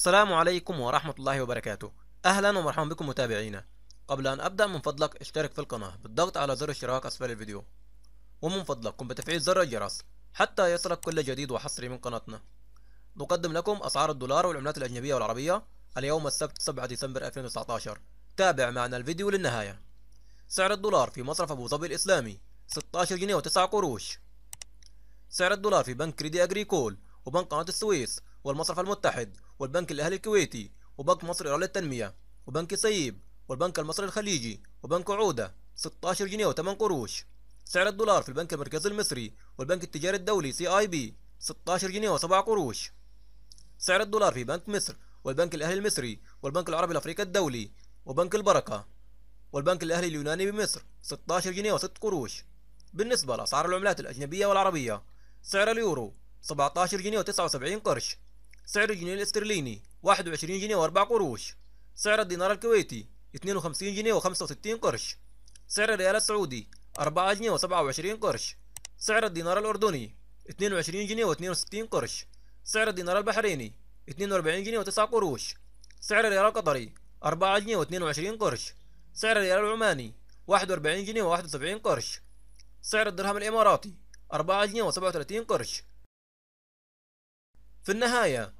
السلام عليكم ورحمة الله وبركاته أهلا ومرحبا بكم متابعينا قبل أن أبدأ من فضلك اشترك في القناة بالضغط على زر الاشتراك أسفل الفيديو ومن فضلك قم بتفعيل زر الجرس حتى يصلك كل جديد وحصري من قناتنا نقدم لكم أسعار الدولار والعملات الأجنبية والعربية اليوم السبت 7 ديسمبر 2019 تابع معنا الفيديو للنهاية سعر الدولار في مصرف أبو ظبي الإسلامي 16 جنيه و9 قروش سعر الدولار في بنك كريدي أجريكول وبنك قناة السويس والمصرف المتحد والبنك الأهلي الكويتي وبنك مصر الإيراني للتنمية وبنك سيب والبنك المصري الخليجي وبنك عودة 16 جنيه و8 قروش سعر الدولار في البنك المركزي المصري والبنك التجاري الدولي سي اي بي 16 جنيه و7 قروش سعر الدولار في بنك مصر والبنك الأهلي المصري والبنك العربي الأفريقي الدولي وبنك البركة والبنك الأهلي اليوناني بمصر 16 جنيه و6 قروش بالنسبة لأسعار العملات الأجنبية والعربية سعر اليورو 17 جنيه و79 قرش سعر الجنيه الاسترليني 21 جنيه و4 قروش سعر الدينار الكويتي 52 جنيه و65 قرش سعر الريال السعودي 4 جنيه و27 قرش سعر الدينار الأردني 22 جنيه و62 قرش سعر الدينار البحريني 42 جنيه و9 قروش سعر الريال القطري 4 جنيه و22 قرش سعر الريال العماني 41 جنيه و71 قرش سعر الدرهم الإماراتي 4 جنيه و37 قرش في النهاية